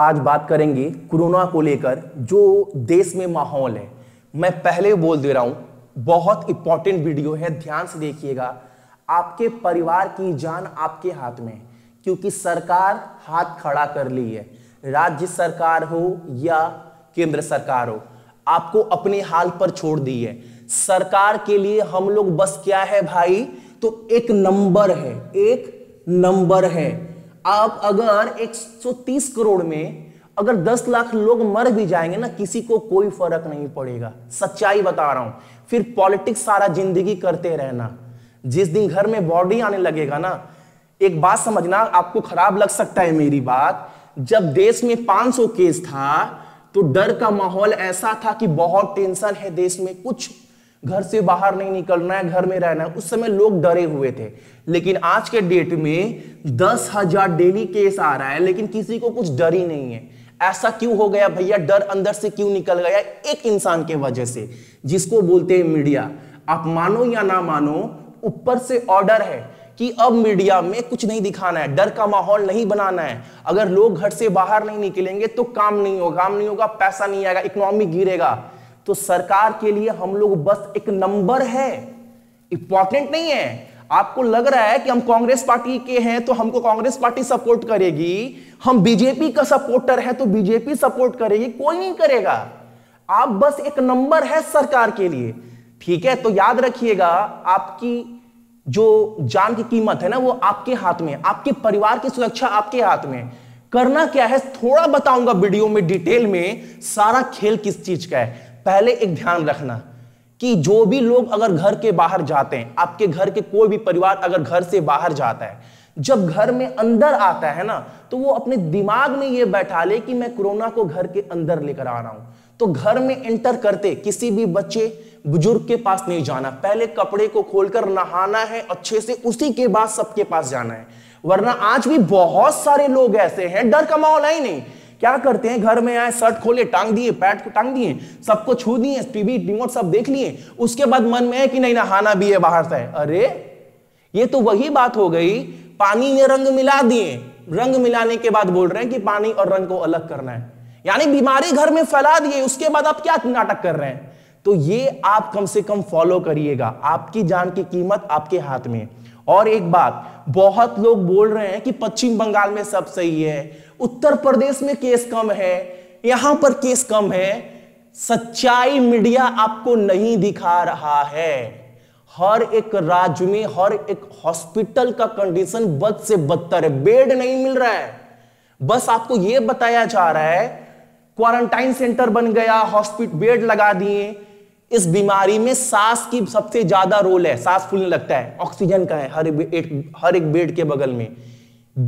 आज बात करेंगे कोरोना को लेकर जो देश में माहौल है मैं पहले बोल दे रहा हूं बहुत इंपॉर्टेंट वीडियो है ध्यान से देखिएगा आपके परिवार की जान आपके हाथ में क्योंकि सरकार हाथ खड़ा कर ली है राज्य सरकार हो या केंद्र सरकार हो आपको अपने हाल पर छोड़ दी है सरकार के लिए हम लोग बस क्या है भाई तो एक नंबर है एक नंबर है आप अगर 130 करोड़ में अगर 10 लाख लोग मर भी जाएंगे ना किसी को कोई फर्क नहीं पड़ेगा सच्चाई बता रहा हूं फिर पॉलिटिक्स सारा जिंदगी करते रहना जिस दिन घर में बॉडी आने लगेगा ना एक बात समझना आपको खराब लग सकता है मेरी बात जब देश में 500 केस था तो डर का माहौल ऐसा था कि बहुत टेंशन है देश में कुछ घर से बाहर नहीं निकलना है घर में रहना है उस समय लोग डरे हुए थे लेकिन आज के डेट में दस हजार डेली केस आ रहा है लेकिन किसी को कुछ डर ही नहीं है ऐसा क्यों हो गया भैया डर अंदर से क्यों निकल गया एक इंसान के वजह से जिसको बोलते हैं मीडिया आप मानो या ना मानो ऊपर से ऑर्डर है कि अब मीडिया में कुछ नहीं दिखाना है डर का माहौल नहीं बनाना है अगर लोग घर से बाहर नहीं निकलेंगे तो काम नहीं होगा काम नहीं होगा पैसा नहीं आएगा इकोनॉमी गिरेगा तो सरकार के लिए हम लोग बस एक नंबर है इंपॉर्टेंट नहीं है आपको लग रहा है कि हम कांग्रेस पार्टी के हैं तो हमको कांग्रेस पार्टी सपोर्ट करेगी हम बीजेपी का सपोर्टर है तो बीजेपी सपोर्ट करेगी कोई नहीं करेगा आप बस एक नंबर है सरकार के लिए ठीक है तो याद रखिएगा आपकी जो जान की कीमत है ना वो आपके हाथ में आपके परिवार की सुरक्षा आपके हाथ में करना क्या है थोड़ा बताऊंगा वीडियो में डिटेल में सारा खेल किस चीज का है पहले एक ध्यान रखना कि जो भी लोग अगर घर के बाहर जाते हैं आपके घर के कोई भी परिवार अगर घर से बाहर जाता है जब घर में अंदर आता है ना तो वो अपने दिमाग में ये बैठा ले कि मैं कोरोना को घर के अंदर लेकर आ रहा हूं तो घर में एंटर करते किसी भी बच्चे बुजुर्ग के पास नहीं जाना पहले कपड़े को खोलकर नहाना है अच्छे से उसी के बाद सबके पास जाना है वरना आज भी बहुत सारे लोग ऐसे हैं डर का माहौल है ही नहीं क्या करते हैं घर में आए शर्ट खोले टांग दिए पैट को टांग दिए सबको छू दिए टीवी रिमोट सब देख लिए उसके बाद मन में है कि नहीं नहाना भी है बाहर से अरे ये तो वही बात हो गई पानी में रंग मिला दिए रंग मिलाने के बाद बोल रहे हैं कि पानी और रंग को अलग करना है यानी बीमारी घर में फैला दिए उसके बाद आप क्या नाटक कर रहे हैं तो ये आप कम से कम फॉलो करिएगा आपकी जान की कीमत आपके हाथ में है और एक बात बहुत लोग बोल रहे हैं कि पश्चिम बंगाल में सब सही है उत्तर प्रदेश में केस कम है यहां पर केस कम है सच्चाई मीडिया आपको नहीं दिखा रहा है हर एक राज्य में हर एक हॉस्पिटल का कंडीशन बद से बदतर है बेड नहीं मिल रहा है बस आपको यह बताया जा रहा है क्वारंटाइन सेंटर बन गया हॉस्पिटल बेड लगा दिए इस बीमारी में सांस की सबसे ज्यादा रोल है सांस फूलने लगता है ऑक्सीजन का है हर एक हर एक बेड के बगल में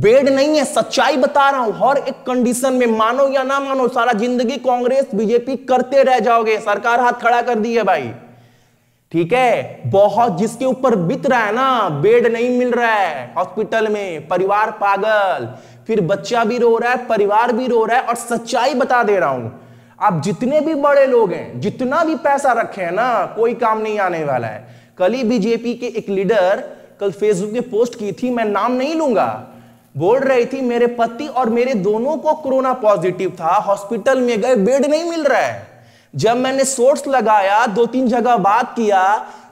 बेड नहीं है सच्चाई बता रहा हूं हर एक कंडीशन में मानो या ना मानो सारा जिंदगी कांग्रेस बीजेपी करते रह जाओगे सरकार हाथ खड़ा कर दी है भाई ठीक है बहुत जिसके ऊपर बीत रहा है ना बेड नहीं मिल रहा है हॉस्पिटल में परिवार पागल फिर बच्चा भी रो रहा है परिवार भी रो रहा है और सच्चाई बता दे रहा हूं आप जितने भी बड़े लोग हैं जितना भी पैसा रखे हैं ना कोई काम नहीं आने वाला है कल ही बीजेपी के एक लीडर कल फेसबुक पे पोस्ट की थी मैं नाम नहीं लूंगा बोल रही थी मेरे पति और मेरे दोनों को कोरोना पॉजिटिव था हॉस्पिटल में गए बेड नहीं मिल रहा है जब मैंने सोर्स लगाया दो तीन जगह बात किया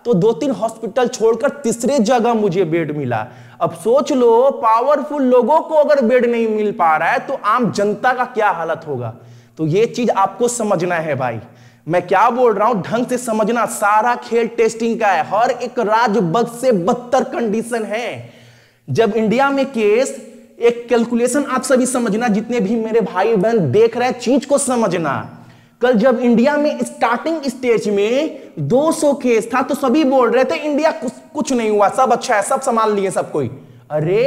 तो दो तीन हॉस्पिटल छोड़कर तीसरे जगह मुझे बेड मिला अब सोच लो पावरफुल लोगों को अगर बेड नहीं मिल पा रहा है तो आम जनता का क्या हालत होगा तो ये चीज आपको समझना है भाई मैं क्या बोल रहा हूं ढंग से समझना सारा खेल टेस्टिंग का है हर एक राज्य से बदतर कंडीशन है जब इंडिया में केस एक कैलकुलेशन आप सभी समझना जितने भी मेरे भाई बहन देख रहे हैं चीज को समझना कल जब इंडिया में स्टार्टिंग स्टेज में 200 केस था तो सभी बोल रहे थे इंडिया कुछ, कुछ नहीं हुआ सब अच्छा है सब संभाल लिए सब कोई अरे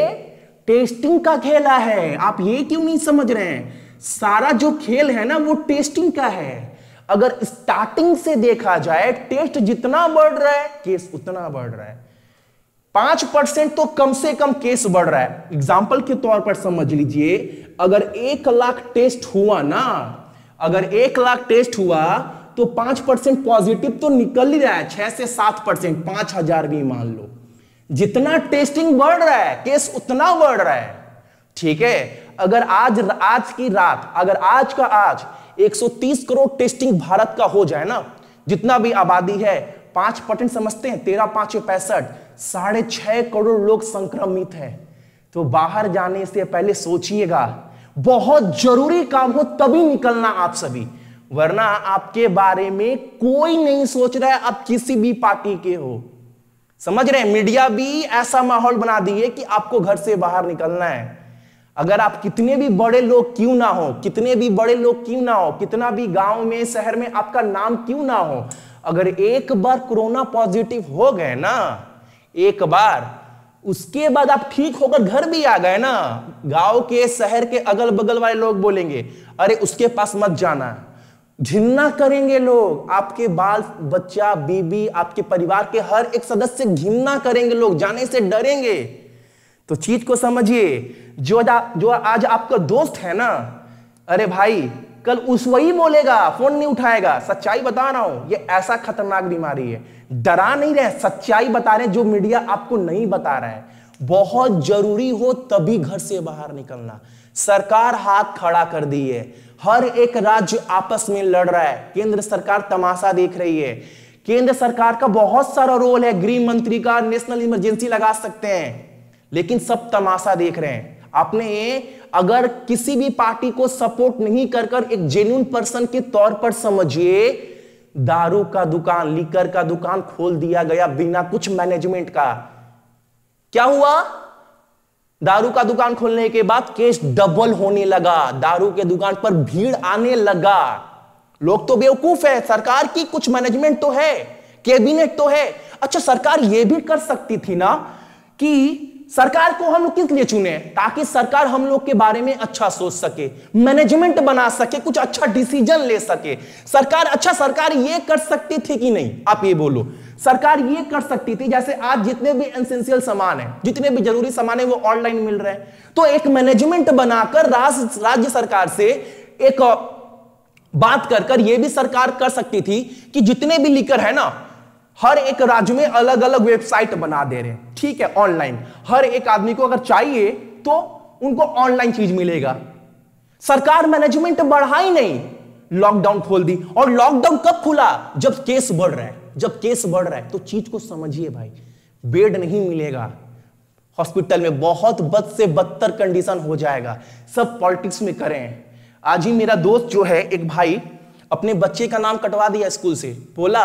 टेस्टिंग का खेला है आप ये क्यों नहीं समझ रहे हैं सारा जो खेल है ना वो टेस्टिंग का है अगर स्टार्टिंग से देखा जाए टेस्ट जितना बढ़ रहा है केस उतना बढ़ रहा है पांच परसेंट तो कम से कम केस बढ़ रहा है एग्जाम्पल के तौर पर समझ लीजिए अगर एक लाख टेस्ट हुआ ना अगर एक लाख टेस्ट हुआ तो पांच परसेंट पॉजिटिव तो निकल ही रहा है छह से सात परसेंट पांच हजार भी मान लो जितना टेस्टिंग बढ़ रहा है केस उतना बढ़ रहा है ठीक है अगर आज आज की रात अगर आज का आज 130 करोड़ टेस्टिंग भारत का हो जाए ना जितना भी आबादी है पांच परसेंट समझते हैं तेरह पांच पैंसठ साढ़े छह करोड़ लोग संक्रमित हैं तो बाहर जाने से पहले सोचिएगा बहुत जरूरी काम हो तभी निकलना आप सभी वरना आपके बारे में कोई नहीं सोच रहा है आप किसी भी पार्टी के हो समझ रहे हैं मीडिया भी ऐसा माहौल बना दिए कि आपको घर से बाहर निकलना है अगर आप कितने भी बड़े लोग क्यों ना हो कितने भी बड़े लोग क्यों ना हो कितना भी गांव में शहर में आपका नाम क्यों ना हो अगर एक बार कोरोना पॉजिटिव हो गए ना एक बार उसके बाद आप ठीक होकर घर भी आ गए ना गांव के शहर के अगल बगल वाले लोग बोलेंगे अरे उसके पास मत जाना घिन्ना करेंगे लोग आपके बाल बच्चा बीबी आपके परिवार के हर एक सदस्य घिन्ना करेंगे लोग जाने से डरेंगे तो चीज को समझिए जो जो आज आपका दोस्त है ना अरे भाई कल उस वही बोलेगा फोन नहीं उठाएगा सच्चाई बता रहा हूं ये ऐसा खतरनाक बीमारी है डरा नहीं रहे सच्चाई बता रहे जो मीडिया आपको नहीं बता रहा है बहुत जरूरी हो तभी घर से बाहर निकलना सरकार हाथ खड़ा कर दी है हर एक राज्य आपस में लड़ रहा है केंद्र सरकार तमाशा देख रही है केंद्र सरकार का बहुत सारा रोल है गृह मंत्री का नेशनल इमरजेंसी लगा सकते हैं लेकिन सब तमाशा देख रहे हैं आपने अगर किसी भी पार्टी को सपोर्ट नहीं कर कर एक जेन्यून पर्सन के तौर पर समझिए दारू का दुकान लीकर का दुकान खोल दिया गया बिना कुछ मैनेजमेंट का क्या हुआ दारू का दुकान खोलने के बाद केस डबल होने लगा दारू के दुकान पर भीड़ आने लगा लोग तो बेवकूफ है सरकार की कुछ मैनेजमेंट तो है कैबिनेट तो है अच्छा सरकार यह भी कर सकती थी ना कि सरकार को हम लोग किस लिए चुने ताकि सरकार हम लोग के बारे में अच्छा सोच सके मैनेजमेंट बना सके कुछ अच्छा डिसीजन ले सके सरकार अच्छा सरकार ये कर सकती थी कि नहीं आप ये बोलो सरकार ये कर सकती थी जैसे आज जितने भी एसेंशियल सामान है जितने भी जरूरी सामान है वो ऑनलाइन मिल रहे हैं तो एक मैनेजमेंट बनाकर राज, राज्य सरकार से एक बात कर कर ये भी सरकार कर सकती थी कि जितने भी लीकर है ना हर एक राज्य में अलग अलग वेबसाइट बना दे रहे हैं ठीक है ऑनलाइन हर एक आदमी को अगर चाहिए तो उनको ऑनलाइन चीज मिलेगा सरकार मैनेजमेंट बढ़ाई नहीं लॉकडाउन खोल दी और लॉकडाउन कब खुला जब केस बढ़ रहा है जब केस बढ़ रहा है तो चीज को समझिए भाई बेड नहीं मिलेगा हॉस्पिटल में बहुत बद से बदतर कंडीशन हो जाएगा सब पॉलिटिक्स में करें आज ही मेरा दोस्त जो है एक भाई अपने बच्चे का नाम कटवा दिया स्कूल से बोला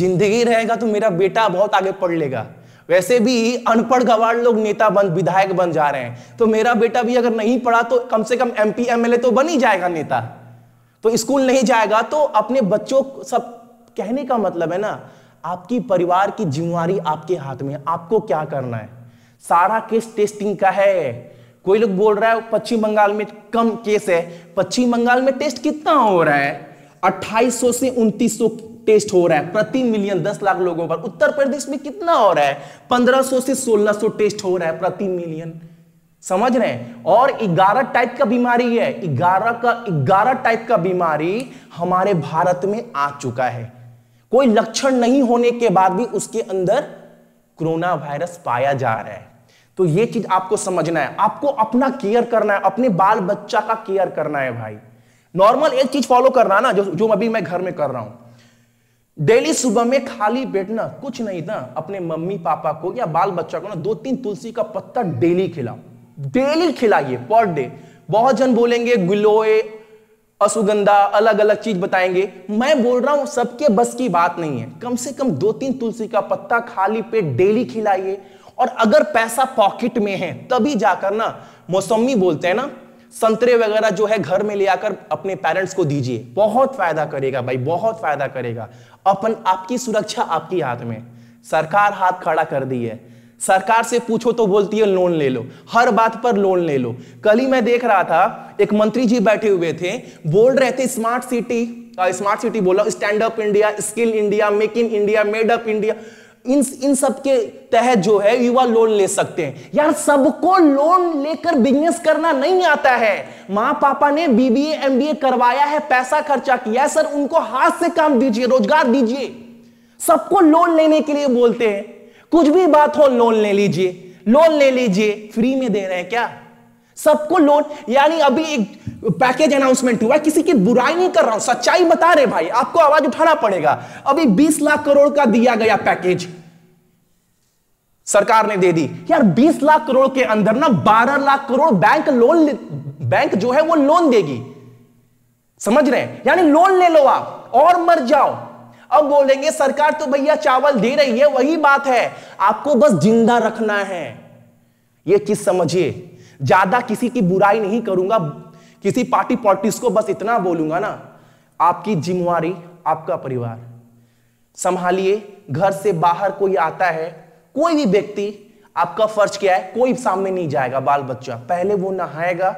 जिंदगी रहेगा तो मेरा बेटा बहुत आगे पढ़ लेगा वैसे भी अनपढ़ गवार लोग नेता बन विधायक बन जा रहे हैं तो मेरा बेटा भी अगर नहीं पढ़ा तो कम से कम एल ए तो बन ही जाएगा नेता तो स्कूल नहीं जाएगा तो अपने बच्चों सब कहने का मतलब है ना आपकी परिवार की जिम्मेवारी आपके हाथ में आपको क्या करना है सारा केस टेस्टिंग का है कोई लोग बोल रहा है पश्चिम बंगाल में कम केस है पश्चिम बंगाल में टेस्ट कितना हो रहा है सौ से सौ टेस्ट हो रहा है प्रति मिलियन दस लाख लोगों पर उत्तर प्रदेश में कितना हो रहा है पंद्रह सो से सोलह सो टेस्ट हो रहा है प्रति मिलियन समझ रहे हैं और ग्यारह टाइप का बीमारी है ग्यारह का ग्यारह टाइप का बीमारी हमारे भारत में आ चुका है कोई लक्षण नहीं होने के बाद भी उसके अंदर कोरोना वायरस पाया जा रहा है तो ये चीज आपको समझना है आपको अपना केयर करना है अपने बाल बच्चा का केयर करना है भाई नॉर्मल एक चीज फॉलो करना ना जो जो अभी मैं घर में कर रहा हूं डेली सुबह में खाली पेट ना कुछ नहीं था अपने मम्मी पापा को या बाल बच्चा को ना दो तीन तुलसी का पत्ता डेली खिलाओ डेली खिलाइए पर डे बहुत जन बोलेंगे गुलोए असुगंधा अलग अलग चीज बताएंगे मैं बोल रहा हूं सबके बस की बात नहीं है कम से कम दो तीन तुलसी का पत्ता खाली पेट डेली खिलाइए और अगर पैसा पॉकेट में है तभी जाकर ना मौसमी बोलते हैं ना संतरे वगैरह जो है घर में ले आकर अपने पेरेंट्स को दीजिए बहुत फायदा करेगा भाई बहुत फायदा करेगा अपन आपकी सुरक्षा आपकी हाथ में सरकार हाथ खड़ा कर दी है सरकार से पूछो तो बोलती है लोन ले लो हर बात पर लोन ले लो कल ही मैं देख रहा था एक मंत्री जी बैठे हुए थे बोल रहे थे स्मार्ट सिटी स्मार्ट सिटी बोला stand up India skill India make in India made up India इन इन सब के तहत जो है युवा लोन ले सकते हैं यार सबको लोन लेकर बिजनेस करना नहीं आता है माँ पापा ने बीबीए एमबीए करवाया है पैसा खर्चा किया सर उनको हाथ से काम दीजिए रोजगार दीजिए सबको लोन लेने के लिए बोलते हैं कुछ भी बात हो लोन ले लीजिए लोन ले लीजिए फ्री में दे रहे हैं क्या सबको लोन यानी अभी एक पैकेज अनाउंसमेंट हुआ किसी की बुराई नहीं कर रहा हूं सच्चाई बता रहे भाई आपको आवाज उठाना पड़ेगा अभी 20 लाख करोड़ का दिया गया पैकेज सरकार ने दे दी यार 20 लाख करोड़ के अंदर ना 12 lakh crore bank loan bank जो है वो लोन देगी समझ रहे हैं यानी लोन ले लो आप और मर जाओ अब बोलेंगे सरकार तो भैया चावल दे रही है वही बात है आपको बस जिंदा रखना है यह चीज समझिए ज्यादा किसी की बुराई नहीं करूंगा किसी पार्टी पॉलिटिक्स को बस इतना बोलूंगा ना आपकी जिम्मेवारी आपका परिवार संभालिए घर से बाहर कोई आता है कोई भी व्यक्ति आपका फर्ज क्या है कोई सामने नहीं जाएगा बाल बच्चा पहले वो नहाएगा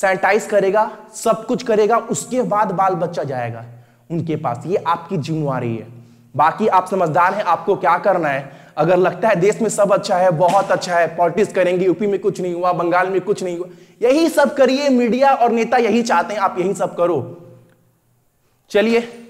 सैनिटाइज करेगा सब कुछ करेगा उसके बाद बाल बच्चा जाएगा उनके पास ये आपकी जिम्मेवारी है बाकी आप समझदार हैं आपको क्या करना है अगर लगता है देश में सब अच्छा है बहुत अच्छा है पॉलिटिक्स करेंगे यूपी में कुछ नहीं हुआ बंगाल में कुछ नहीं हुआ यही सब करिए मीडिया और नेता यही चाहते हैं आप यही सब करो चलिए